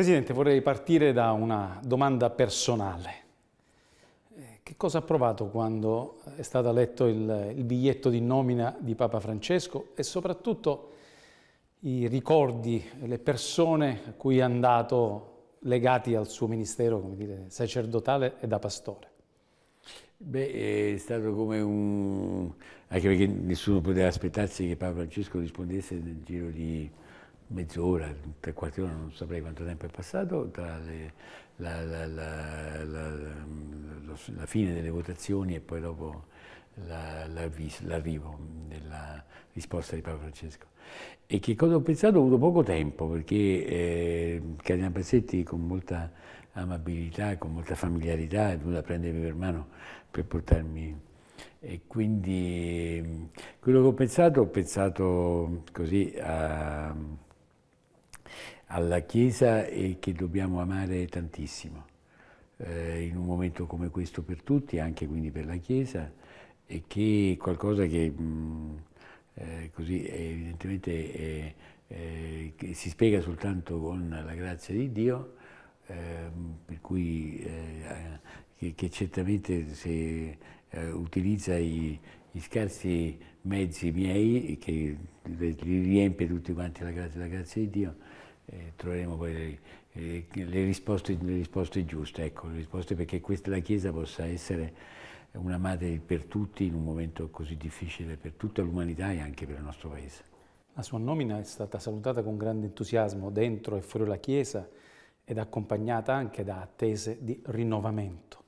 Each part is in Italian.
Presidente, vorrei partire da una domanda personale. Eh, che cosa ha provato quando è stato letto il, il biglietto di nomina di Papa Francesco e soprattutto i ricordi, le persone a cui è andato legati al suo ministero, come dire, sacerdotale e da pastore? Beh, è stato come un... anche perché nessuno poteva aspettarsi che Papa Francesco rispondesse nel giro di mezz'ora, tre quarti d'ora, non saprei quanto tempo è passato, tra le, la, la, la, la, fine delle votazioni e poi dopo l'arrivo della risposta di Papa Francesco. E che cosa ho pensato? Ho avuto poco tempo perché eh, Cardinale Bassetti con molta amabilità, con molta familiarità è venuto a prendermi per mano per portarmi e quindi mm, quello che ho pensato, ho pensato così a alla Chiesa e che dobbiamo amare tantissimo, eh, in un momento come questo per tutti, anche quindi per la Chiesa, e che è qualcosa che mh, mm, eh, così evidentemente è, è, si spiega soltanto con la grazia di Dio, eh, per cui eh, che, che, certamente se eh, utilizza i, gli scarsi mezzi miei, che li riempie tutti quanti la grazia, la grazia di Dio, eh, troveremo poi le, eh, le, risposte, le, risposte, giuste, ecco, le risposte perché questa, la Chiesa possa essere una madre per tutti in un momento così difficile per tutta l'umanità e anche per il nostro Paese. La sua nomina è stata salutata con grande entusiasmo dentro e fuori la Chiesa ed accompagnata anche da attese di rinnovamento.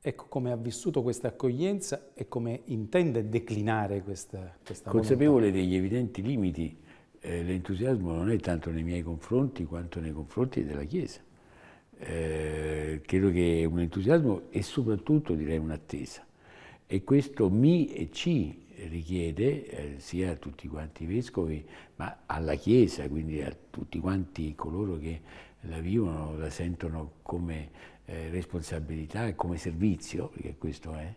Ecco come ha vissuto questa accoglienza e come intende declinare questa, questa Consapevole volontà. degli evidenti limiti eh, l'entusiasmo non è tanto nei miei confronti quanto nei confronti della Chiesa. Eh, credo che un entusiasmo e soprattutto direi un'attesa e questo mi e ci richiede eh, sia a tutti quanti i vescovi ma alla Chiesa, quindi a tutti quanti coloro che la vivono, la sentono come eh, responsabilità e come servizio, perché questo è,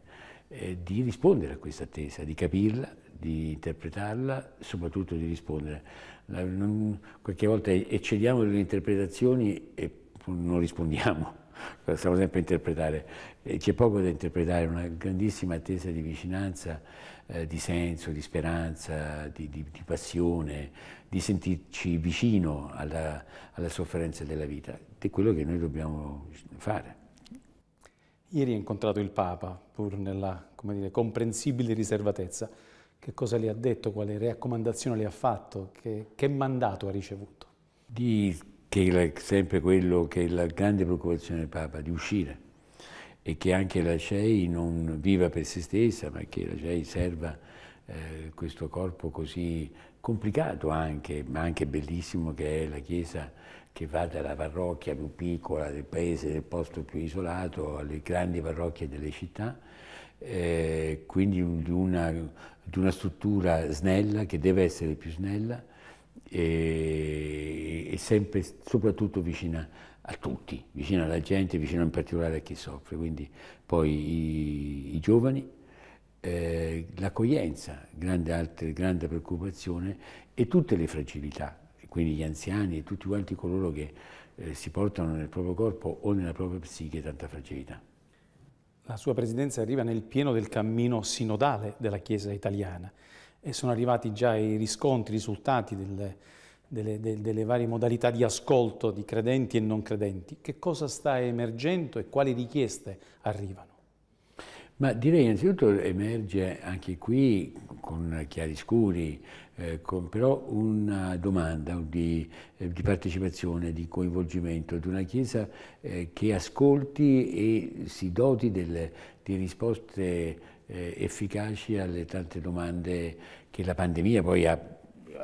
eh, di rispondere a questa attesa, di capirla, di interpretarla, soprattutto di rispondere. La, non, qualche volta eccediamo delle interpretazioni e non rispondiamo, stiamo sempre a interpretare. E C'è poco da interpretare, una grandissima attesa di vicinanza, eh, di senso, di speranza, di, di, di passione, di sentirci vicino alla, alla sofferenza della vita. È quello che noi dobbiamo fare. Ieri ho incontrato il Papa, pur nella dire, comprensibile riservatezza che cosa le ha detto, quale raccomandazione le ha fatto, che, che mandato ha ricevuto? Di che è sempre quello che è la grande preoccupazione del Papa, di uscire e che anche la CEI non viva per se stessa, ma che la CEI serva eh, questo corpo così complicato anche, ma anche bellissimo che è la Chiesa che va dalla parrocchia più piccola del paese, del posto più isolato, alle grandi parrocchie delle città, eh, quindi di una, di una, struttura snella che deve essere più snella e, e sempre, soprattutto vicina a tutti, vicina alla gente, vicino in particolare a chi soffre, quindi poi i, i giovani, eh, l'accoglienza, grande, grande preoccupazione e tutte le fragilità, quindi gli anziani e tutti quanti coloro che eh, si portano nel proprio corpo o nella propria psiche tanta fragilità la sua presidenza arriva nel pieno del cammino sinodale della Chiesa italiana e sono arrivati già i riscontri, i risultati delle, delle, delle, delle varie modalità di ascolto di credenti e non credenti. Che cosa sta emergendo e quali richieste arrivano? Ma direi innanzitutto emerge anche qui con chiari scuri con ecco, però una domanda di, eh, di, partecipazione, di coinvolgimento, di una Chiesa eh, che ascolti e si doti del, di risposte eh, efficaci alle tante domande che la pandemia poi ha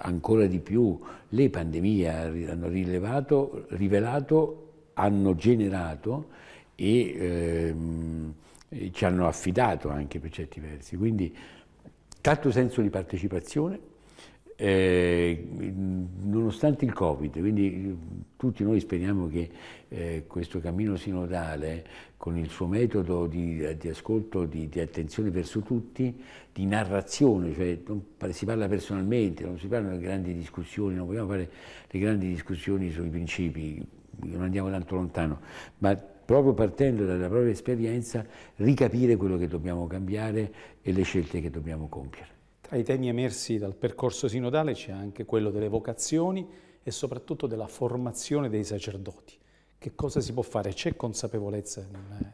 ancora di più, le pandemie hanno rilevato, rivelato, hanno generato e ehm, ci hanno affidato anche per certi versi. Quindi tanto senso di partecipazione, eh, nonostante il Covid, quindi tutti noi speriamo che eh, questo cammino sinodale, con il suo metodo di, di ascolto, di, di, attenzione verso tutti, di narrazione, cioè non si parla personalmente, non si parlano di grandi discussioni, non vogliamo fare le grandi discussioni sui principi, non andiamo tanto lontano, ma proprio partendo dalla propria esperienza ricapire quello che dobbiamo cambiare e le scelte che dobbiamo compiere. Tra i temi emersi dal percorso sinodale c'è anche quello delle vocazioni e soprattutto della formazione dei sacerdoti. Che cosa si può fare? C'è consapevolezza?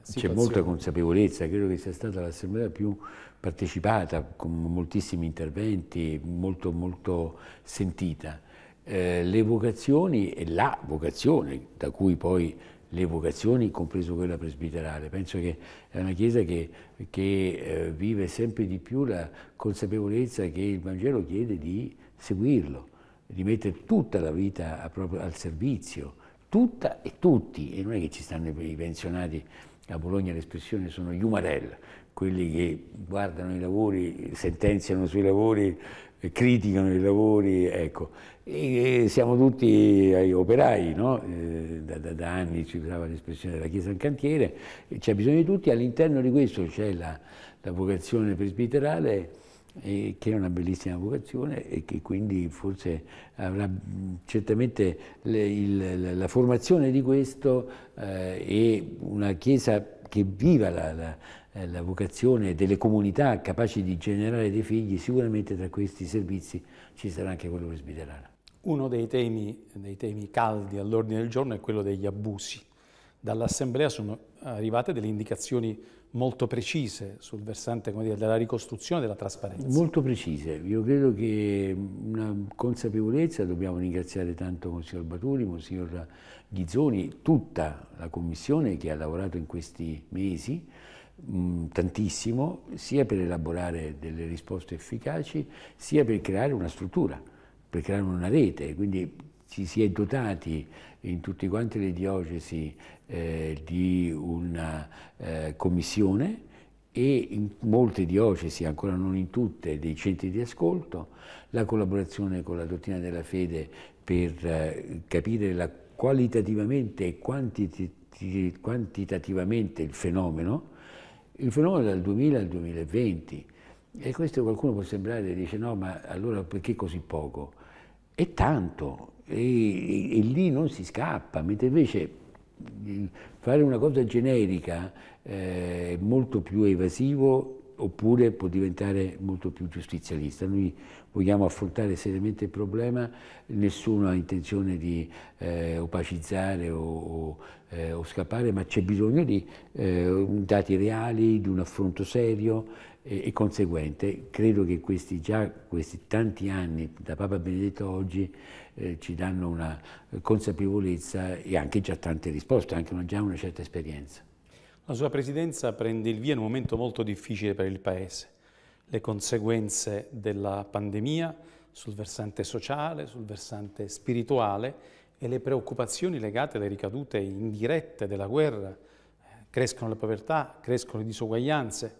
C'è molta consapevolezza, credo che sia stata l'assemblea più partecipata, con moltissimi interventi, molto, molto sentita. Eh, le vocazioni e la vocazione, da cui poi le vocazioni, compreso quella presbiterale. Penso che è una Chiesa che, che eh, vive sempre di più la consapevolezza che il Vangelo chiede di seguirlo, di mettere tutta la vita proprio, al servizio, tutta e tutti, e non è che ci stanno i pensionati, a Bologna l'espressione sono gli umarell, quelli che guardano i lavori, sentenziano sui lavori, criticano i lavori, ecco. E siamo tutti eh, operai, no? Eh, da, da, da, anni ci usava l'espressione della chiesa in cantiere, c'è bisogno di tutti, all'interno di questo c'è la, la, vocazione presbiterale eh, che è una bellissima vocazione e che quindi forse avrà certamente le, il, la formazione di questo eh, e una chiesa che viva la, la, la vocazione delle comunità capaci di generare dei figli, sicuramente tra questi servizi ci sarà anche quello presbiterale. Uno dei temi, dei temi caldi all'ordine del giorno è quello degli abusi. Dall'Assemblea sono arrivate delle indicazioni molto precise sul versante dire, della ricostruzione della trasparenza. Molto precise, io credo che una consapevolezza, dobbiamo ringraziare tanto Monsignor Baturi, Monsignor Ghizzoni, tutta la Commissione che ha lavorato in questi mesi, tantissimo, sia per elaborare delle risposte efficaci, sia per creare una struttura, per creare una rete, quindi ci si è dotati in tutte quante le diocesi eh, di una eh, commissione e in molte diocesi, ancora non in tutte, dei centri di ascolto, la collaborazione con la dottrina della fede per eh, capire la, qualitativamente e quantitativamente il fenomeno, il fenomeno dal 2000 al 2020. E questo qualcuno può sembrare, dice no, ma allora perché così poco? È tanto, e, e, e, lì non si scappa, mentre invece mm, fare una cosa generica eh, è molto più evasivo oppure può diventare molto più giustizialista. Noi vogliamo affrontare seriamente il problema, nessuno ha intenzione di eh, opacizzare o, o, eh, o, scappare, ma c'è bisogno di eh, dati reali, di un affronto serio e, e, conseguente. Credo che questi, già questi tanti anni da Papa Benedetto oggi eh, ci danno una consapevolezza e anche già tante risposte, anche una, già una certa esperienza. La sua presidenza prende il via in un momento molto difficile per il Paese. Le conseguenze della pandemia sul versante sociale, sul versante spirituale e le preoccupazioni legate alle ricadute indirette della guerra. Eh, crescono le povertà, crescono le disuguaglianze.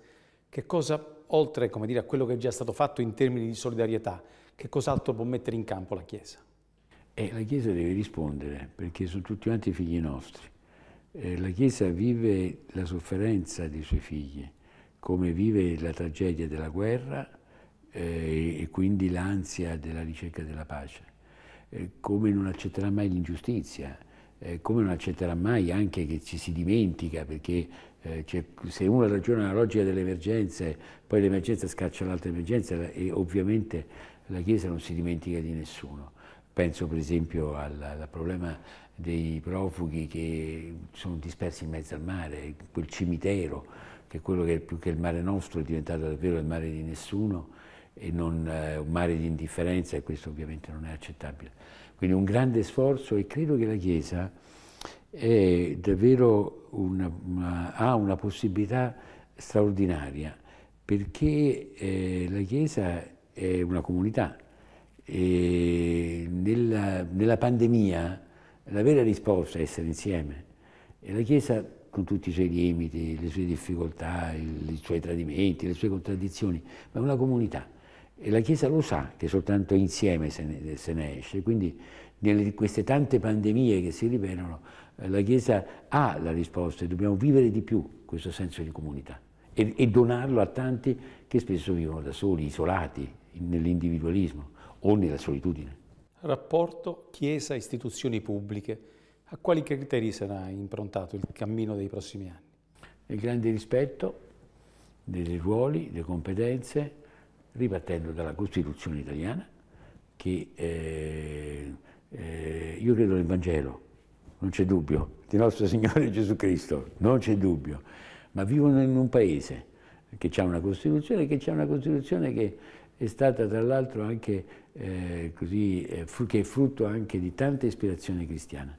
Che cosa, oltre dire, a quello che è già stato fatto in termini di solidarietà, che cos'altro può mettere in campo la Chiesa? Eh, la Chiesa deve rispondere perché sono tutti quanti figli nostri eh, la Chiesa vive la sofferenza dei suoi figli, come vive la tragedia della guerra eh, e quindi l'ansia della ricerca della pace, eh, come non accetterà mai l'ingiustizia, eh, come non accetterà mai anche che ci si dimentica, perché cioè, se uno ragiona nella logica delle emergenze, poi l'emergenza scaccia l'altra emergenza e ovviamente la Chiesa non si dimentica di nessuno. Penso per esempio al, al problema dei profughi che sono dispersi in mezzo al mare, quel cimitero, che è quello che più che il mare nostro è diventato davvero il mare di nessuno e non eh, un mare di indifferenza e questo ovviamente non è accettabile. Quindi un grande sforzo e credo che la Chiesa è davvero una, una, ha una possibilità straordinaria perché eh, la Chiesa è una comunità nella, nella, pandemia la vera risposta è essere insieme e la Chiesa con tutti i suoi limiti, le sue difficoltà, il, i suoi tradimenti, le sue contraddizioni, ma è una comunità e la Chiesa lo sa che soltanto insieme se ne, se ne esce, quindi nelle, queste tante pandemie che si ripetono eh, la Chiesa ha la risposta e dobbiamo vivere di più questo senso di comunità e, e donarlo a tanti che spesso vivono da soli, isolati nell'individualismo o nella solitudine. Rapporto Chiesa-istituzioni pubbliche. A quali criteri sarà improntato il cammino dei prossimi anni? Il grande rispetto dei ruoli, delle competenze, ripartendo dalla Costituzione italiana, che eh, eh, io credo nel Vangelo, non c'è dubbio, di nostro Signore Gesù Cristo, non c'è dubbio, ma vivono in un paese che ha una Costituzione, che c'è una Costituzione che è stata tra l'altro anche eh, così, eh, che è frutto anche di tanta ispirazione cristiana.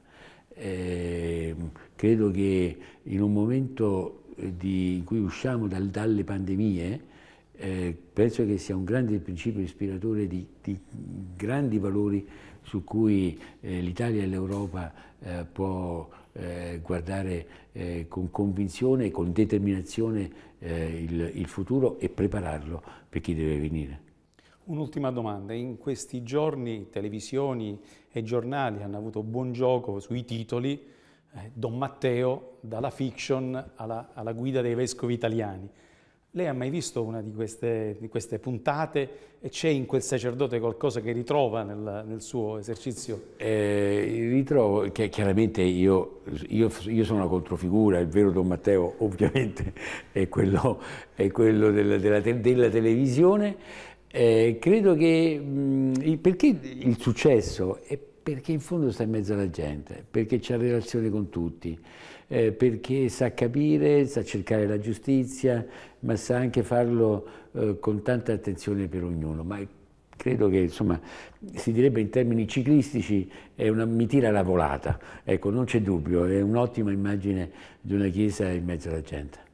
Eh, credo che in un momento eh, di, in cui usciamo dal, dalle pandemie, eh, penso che sia un grande principio ispiratore di, di grandi valori su cui l'Italia e l'Europa eh, può eh, guardare eh, con convinzione e con determinazione il, il futuro e prepararlo per chi deve venire. Un'ultima domanda, in questi giorni televisioni e giornali hanno avuto buon gioco sui titoli eh, Don Matteo dalla fiction alla, alla, guida dei vescovi italiani. Lei ha mai visto una di queste, di queste puntate e c'è in quel sacerdote qualcosa che ritrova nel, nel suo esercizio? Eh, ritrovo che chiaramente io, io, io, sono una controfigura, il vero Don Matteo ovviamente è quello, è quello della, della, della televisione, eh, credo che mh, mm, perché il successo è perché in fondo sta in mezzo alla gente, perché c'è relazione con tutti, eh, perché sa capire, sa cercare la giustizia, ma sa anche farlo eh, con tanta attenzione per ognuno. Ma credo che insomma, si direbbe in termini ciclistici è una, mi tira la volata, ecco non c'è dubbio, è un'ottima immagine di una chiesa in mezzo alla gente.